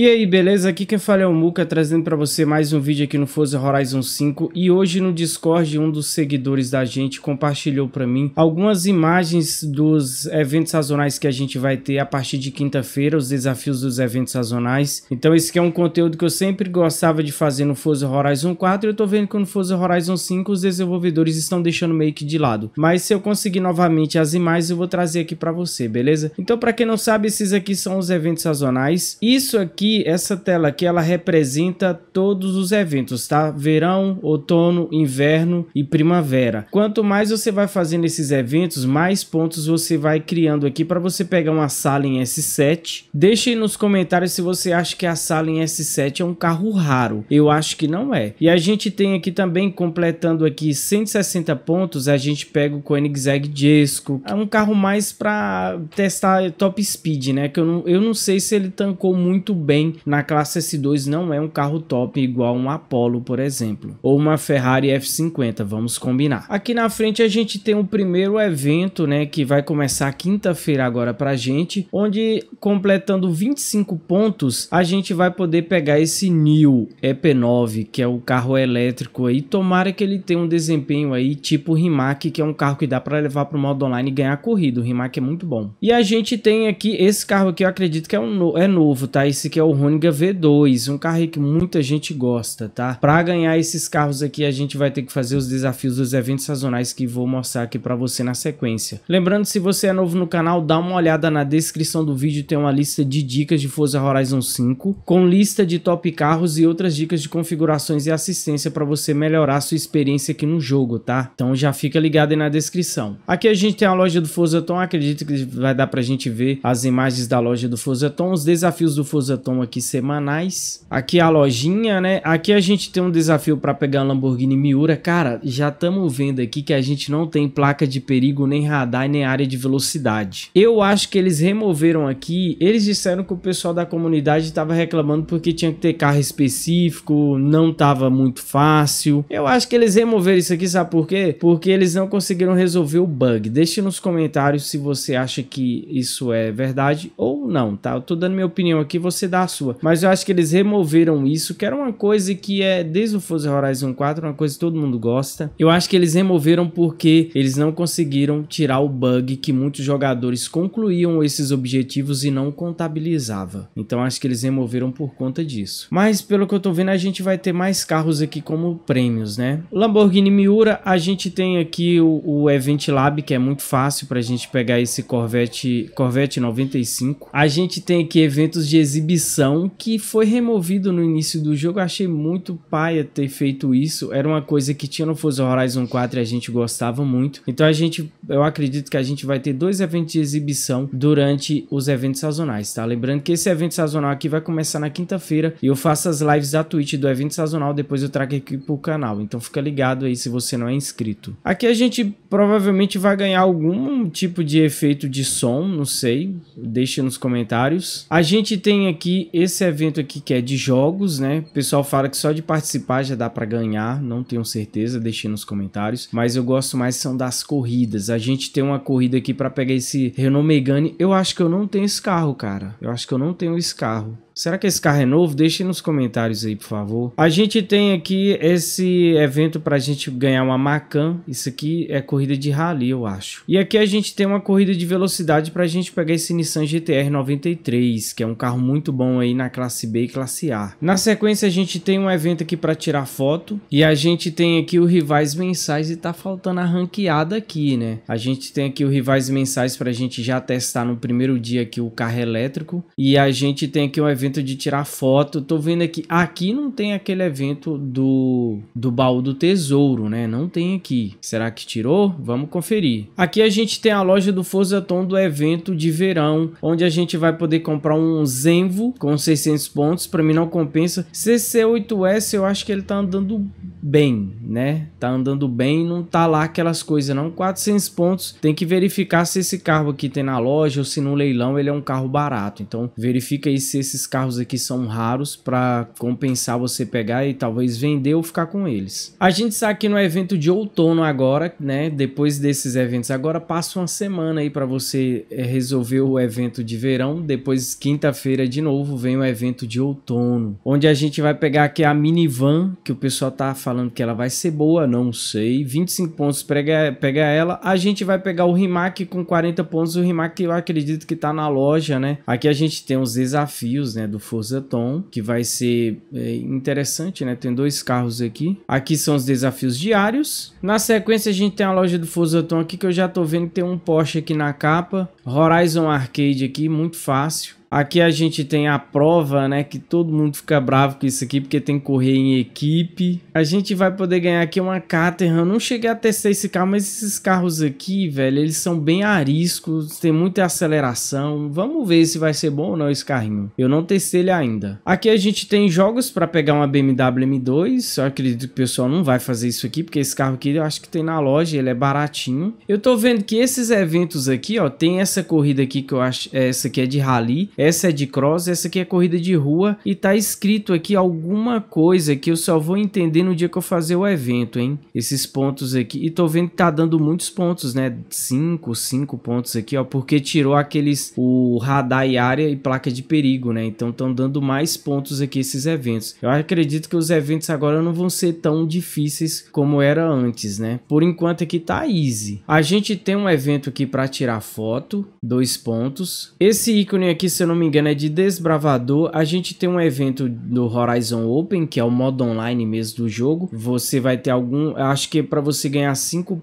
E aí, beleza? Aqui quem fala é o Muka, trazendo para você mais um vídeo aqui no Forza Horizon 5 e hoje no Discord um dos seguidores da gente compartilhou para mim algumas imagens dos eventos sazonais que a gente vai ter a partir de quinta-feira, os desafios dos eventos sazonais. Então esse aqui é um conteúdo que eu sempre gostava de fazer no Forza Horizon 4 e eu tô vendo que no Forza Horizon 5 os desenvolvedores estão deixando meio que de lado. Mas se eu conseguir novamente as imagens eu vou trazer aqui para você, beleza? Então para quem não sabe, esses aqui são os eventos sazonais. Isso aqui aqui, essa tela aqui, ela representa todos os eventos, tá? Verão, outono, inverno e primavera. Quanto mais você vai fazendo esses eventos, mais pontos você vai criando aqui para você pegar uma sala em S7. Deixe nos comentários se você acha que a sala em S7 é um carro raro. Eu acho que não é. E a gente tem aqui também, completando aqui 160 pontos, a gente pega o Koenigsegg Jesco. É um carro mais para testar top speed, né? Que eu não, eu não sei se ele tancou muito bem na classe S2 não é um carro top igual um Apollo, por exemplo, ou uma Ferrari F50, vamos combinar. Aqui na frente a gente tem o um primeiro evento, né, que vai começar quinta-feira agora pra gente, onde completando 25 pontos, a gente vai poder pegar esse New EP9, que é o carro elétrico aí, tomara que ele tenha um desempenho aí tipo Rimac, que é um carro que dá para levar pro modo online e ganhar corrida. O Rimac é muito bom. E a gente tem aqui esse carro aqui, eu acredito que é um no... é novo, tá? Esse aqui que é o Honda V2, um carro que muita gente gosta, tá? Para ganhar esses carros aqui, a gente vai ter que fazer os desafios dos eventos sazonais que vou mostrar aqui para você na sequência. Lembrando, se você é novo no canal, dá uma olhada na descrição do vídeo, tem uma lista de dicas de Forza Horizon 5, com lista de top carros e outras dicas de configurações e assistência para você melhorar sua experiência aqui no jogo, tá? Então já fica ligado aí na descrição. Aqui a gente tem a loja do Forza Tom, acredito que vai dar pra gente ver as imagens da loja do Forza Tom, os desafios do Forza Tom, soltam aqui semanais. Aqui é a lojinha, né? Aqui a gente tem um desafio para pegar um Lamborghini Miura. Cara, já estamos vendo aqui que a gente não tem placa de perigo, nem radar, nem área de velocidade. Eu acho que eles removeram aqui. Eles disseram que o pessoal da comunidade estava reclamando porque tinha que ter carro específico, não estava muito fácil. Eu acho que eles removeram isso aqui, sabe por quê? Porque eles não conseguiram resolver o bug. Deixe nos comentários se você acha que isso é verdade ou não, tá? Eu tô dando minha opinião aqui, você dá da sua. Mas eu acho que eles removeram isso, que era uma coisa que é desde o Forza Horizon 4, uma coisa que todo mundo gosta. Eu acho que eles removeram porque eles não conseguiram tirar o bug que muitos jogadores concluíam esses objetivos e não contabilizava. Então acho que eles removeram por conta disso. Mas pelo que eu tô vendo, a gente vai ter mais carros aqui como prêmios, né? Lamborghini Miura, a gente tem aqui o, o Event Lab, que é muito fácil pra gente pegar esse Corvette, Corvette 95. A gente tem aqui eventos de exibição que foi removido no início do jogo. Eu achei muito paia ter feito isso. Era uma coisa que tinha no Forza Horizon 4 e a gente gostava muito. Então a gente, eu acredito que a gente vai ter dois eventos de exibição durante os eventos sazonais, tá? Lembrando que esse evento sazonal aqui vai começar na quinta-feira e eu faço as lives da Twitch do evento sazonal, depois eu trago aqui pro canal. Então fica ligado aí se você não é inscrito. Aqui a gente provavelmente vai ganhar algum tipo de efeito de som, não sei. Deixa nos comentários. A gente tem aqui esse evento aqui que é de jogos, né? O pessoal fala que só de participar já dá para ganhar, não tenho certeza, deixei nos comentários, mas eu gosto mais são das corridas. A gente tem uma corrida aqui para pegar esse Renault Megane. Eu acho que eu não tenho esse carro, cara. Eu acho que eu não tenho esse carro. Será que esse carro é novo? Deixe nos comentários aí, por favor. A gente tem aqui esse evento para a gente ganhar uma Macan. Isso aqui é corrida de rally, eu acho. E aqui a gente tem uma corrida de velocidade para a gente pegar esse Nissan GTR 93, que é um carro muito bom aí na classe B e classe A. Na sequência, a gente tem um evento aqui para tirar foto. E a gente tem aqui o Rivais Mensais e tá faltando a ranqueada aqui, né? A gente tem aqui o Rivais Mensais para a gente já testar no primeiro dia aqui o carro elétrico. E a gente tem aqui um evento evento de tirar foto. Tô vendo aqui. Aqui não tem aquele evento do, do baú do tesouro, né? Não tem aqui. Será que tirou? Vamos conferir. Aqui a gente tem a loja do Forzaton do evento de verão, onde a gente vai poder comprar um Zenvo com 600 pontos. Para mim não compensa. CC8S eu acho que ele tá andando bem, né? Tá andando bem, não tá lá aquelas coisas não. 400 pontos, tem que verificar se esse carro aqui tem na loja ou se no leilão ele é um carro barato. Então verifica aí se esses carros carros aqui são raros para compensar você pegar e talvez vender ou ficar com eles. A gente está aqui no evento de outono agora, né? Depois desses eventos agora, passa uma semana aí para você eh, resolver o evento de verão. Depois, quinta-feira, de novo, vem o evento de outono, onde a gente vai pegar aqui a minivan, que o pessoal tá falando que ela vai ser boa, não sei. 25 pontos pega, pega ela. A gente vai pegar o Rimac com 40 pontos. O Rimac eu acredito que tá na loja, né? Aqui a gente tem os desafios, né? né, do Forza Tom, que vai ser é, interessante, né? Tem dois carros aqui. Aqui são os desafios diários. Na sequência a gente tem a loja do Forza Tom aqui que eu já tô vendo que tem um Porsche aqui na capa. Horizon Arcade aqui, muito fácil. Aqui a gente tem a prova, né? Que todo mundo fica bravo com isso aqui, porque tem que correr em equipe. A gente vai poder ganhar aqui uma Caterham. Não cheguei a testar esse carro, mas esses carros aqui, velho, eles são bem ariscos, tem muita aceleração. Vamos ver se vai ser bom ou não esse carrinho. Eu não testei ele ainda. Aqui a gente tem jogos para pegar uma BMW M2. Eu acredito que o pessoal não vai fazer isso aqui, porque esse carro aqui eu acho que tem na loja, ele é baratinho. Eu tô vendo que esses eventos aqui, ó, tem essa corrida aqui que eu acho, é, essa aqui é de rally, essa é de cross, essa aqui é corrida de rua e tá escrito aqui alguma coisa que eu só vou entender no dia que eu fazer o evento, hein? Esses pontos aqui. E tô vendo que tá dando muitos pontos, né? 5, 5 pontos aqui, ó, porque tirou aqueles o radar e área e placa de perigo, né? Então estão dando mais pontos aqui esses eventos. Eu acredito que os eventos agora não vão ser tão difíceis como era antes, né? Por enquanto aqui tá easy. A gente tem um evento aqui para tirar foto, dois pontos. Esse ícone aqui, se eu eu não me engano, é de desbravador. A gente tem um evento do Horizon Open, que é o modo online mesmo do jogo. Você vai ter algum, acho que é para você ganhar 5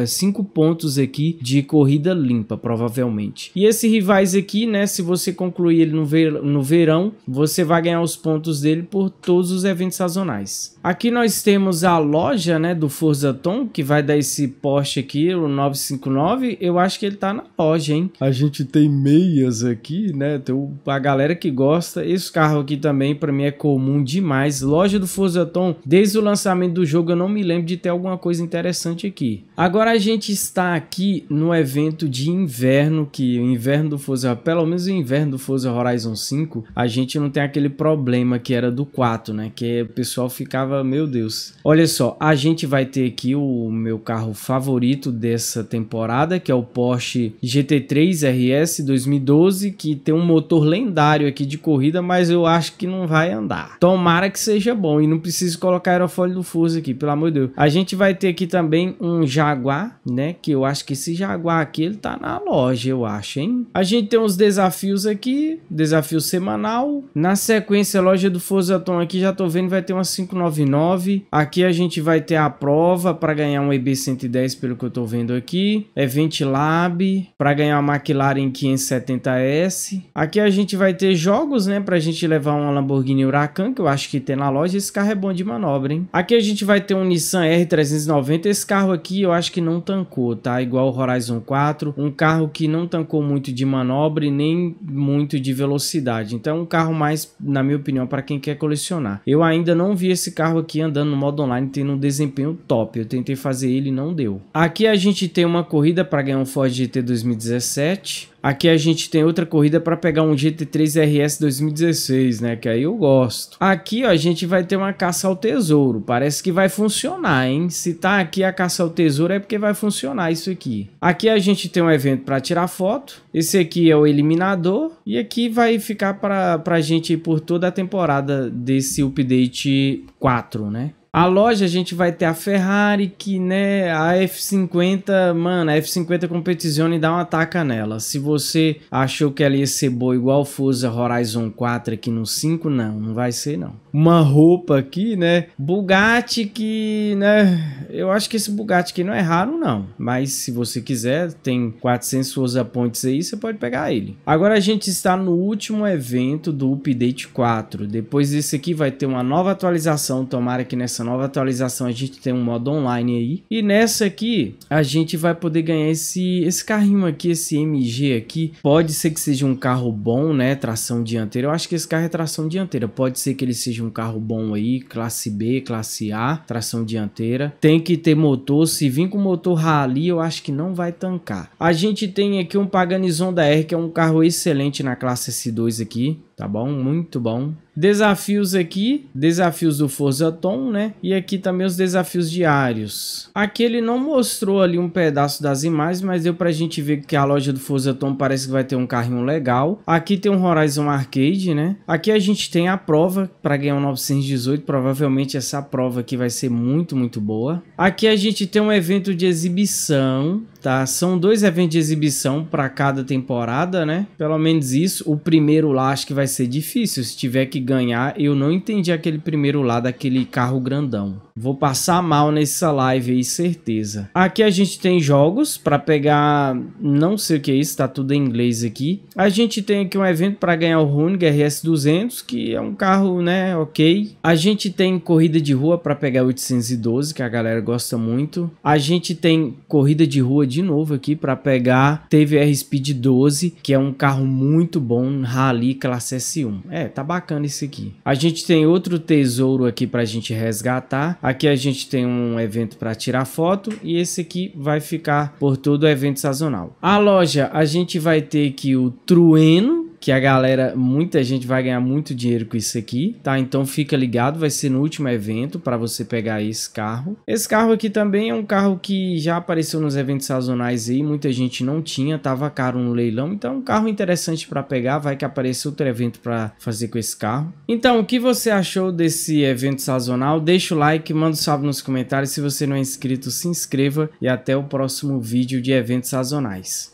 eh, cinco pontos aqui de corrida limpa, provavelmente. E esse rivais aqui, né, se você concluir ele no, ver, no verão, você vai ganhar os pontos dele por todos os eventos sazonais. Aqui nós temos a loja, né, do Forza Tom, que vai dar esse Porsche aqui, o 959. Eu acho que ele tá na loja, hein? A gente tem meias aqui, né? adianta. a galera que gosta, esse carro aqui também para mim é comum demais. Loja do Forzaton, desde o lançamento do jogo eu não me lembro de ter alguma coisa interessante aqui. Agora a gente está aqui no evento de inverno, que o inverno do Forza, pelo menos o inverno do Forza Horizon 5, a gente não tem aquele problema que era do 4, né? Que o pessoal ficava, meu Deus. Olha só, a gente vai ter aqui o meu carro favorito dessa temporada, que é o Porsche GT3 RS 2012, que tem um motor lendário aqui de corrida, mas eu acho que não vai andar. Tomara que seja bom e não precise colocar aerofólio do Fuso aqui, pelo amor de Deus. A gente vai ter aqui também um Jaguar, né? Que eu acho que esse Jaguar aqui, ele tá na loja, eu acho, hein? A gente tem uns desafios aqui, desafio semanal. Na sequência, loja do Tom aqui, já tô vendo, vai ter uma 599. Aqui a gente vai ter a prova para ganhar um EB110, pelo que eu tô vendo aqui. Event é Lab, para ganhar uma McLaren 570S. A Aqui a gente vai ter jogos, né, pra gente levar uma Lamborghini Huracan, que eu acho que tem na loja. Esse carro é bom de manobra, hein? Aqui a gente vai ter um Nissan R390. Esse carro aqui eu acho que não tancou, tá? Igual o Horizon 4. Um carro que não tancou muito de manobra e nem muito de velocidade. Então é um carro mais, na minha opinião, para quem quer colecionar. Eu ainda não vi esse carro aqui andando no modo online, tendo um desempenho top. Eu tentei fazer ele e não deu. Aqui a gente tem uma corrida para ganhar um Ford GT 2017. Aqui a gente tem outra corrida para pegar um GT3 RS 2016, né? Que aí eu gosto. Aqui ó, a gente vai ter uma caça ao tesouro. Parece que vai funcionar, hein? Se tá aqui a caça ao tesouro é porque vai funcionar isso aqui. Aqui a gente tem um evento para tirar foto. Esse aqui é o eliminador. E aqui vai ficar para a gente ir por toda a temporada desse update 4, né? A loja a gente vai ter a Ferrari, que né, a F50, mano, a F50 Competizione dá uma taca nela. Se você achou que ela ia ser boa igual Forza Horizon 4 aqui no 5, não, não vai ser não. Uma roupa aqui, né? Bugatti que, né, eu acho que esse Bugatti aqui não é raro não, mas se você quiser, tem 400 Forza Points aí, você pode pegar ele. Agora a gente está no último evento do Update 4. Depois desse aqui vai ter uma nova atualização, tomara que nessa nova atualização a gente tem um modo online aí. E nessa aqui a gente vai poder ganhar esse, esse carrinho aqui, esse MG aqui. Pode ser que seja um carro bom, né? Tração dianteira. Eu acho que esse carro é tração dianteira. Pode ser que ele seja um carro bom aí, classe B, classe A, tração dianteira. Tem que ter motor. Se vir com motor rally, eu acho que não vai tancar. A gente tem aqui um Paganizon da R, que é um carro excelente na classe S2 aqui tá bom? Muito bom. Desafios aqui, desafios do Forza Tom, né? E aqui também os desafios diários. Aqui ele não mostrou ali um pedaço das imagens, mas deu pra gente ver que a loja do Forza Tom parece que vai ter um carrinho legal. Aqui tem um Horizon Arcade, né? Aqui a gente tem a prova para ganhar um 918, provavelmente essa prova aqui vai ser muito, muito boa. Aqui a gente tem um evento de exibição, tá? São dois eventos de exibição para cada temporada, né? Pelo menos isso. O primeiro lá acho que vai ser difícil. Se tiver que ganhar, eu não entendi aquele primeiro lá daquele carro grandão. Vou passar mal nessa live aí, certeza. Aqui a gente tem jogos para pegar, não sei o que é isso, tá tudo em inglês aqui. A gente tem aqui um evento para ganhar o Runig RS200, que é um carro, né, ok. A gente tem corrida de rua para pegar 812, que a galera gosta muito. A gente tem corrida de rua de novo aqui para pegar TVR Speed 12, que é um carro muito bom, Rally Classe S1. É, tá bacana esse aqui. A gente tem outro tesouro aqui pra gente resgatar. Aqui a gente tem um evento para tirar foto e esse aqui vai ficar por todo o evento sazonal. A loja, a gente vai ter aqui o Trueno, que a galera, muita gente vai ganhar muito dinheiro com isso aqui, tá? Então fica ligado, vai ser no último evento para você pegar esse carro. Esse carro aqui também é um carro que já apareceu nos eventos sazonais aí, muita gente não tinha, tava caro no leilão, então é um carro interessante para pegar, vai que apareceu outro evento para fazer com esse carro. Então, o que você achou desse evento sazonal? Deixa o like, manda um salve nos comentários, se você não é inscrito, se inscreva e até o próximo vídeo de eventos sazonais.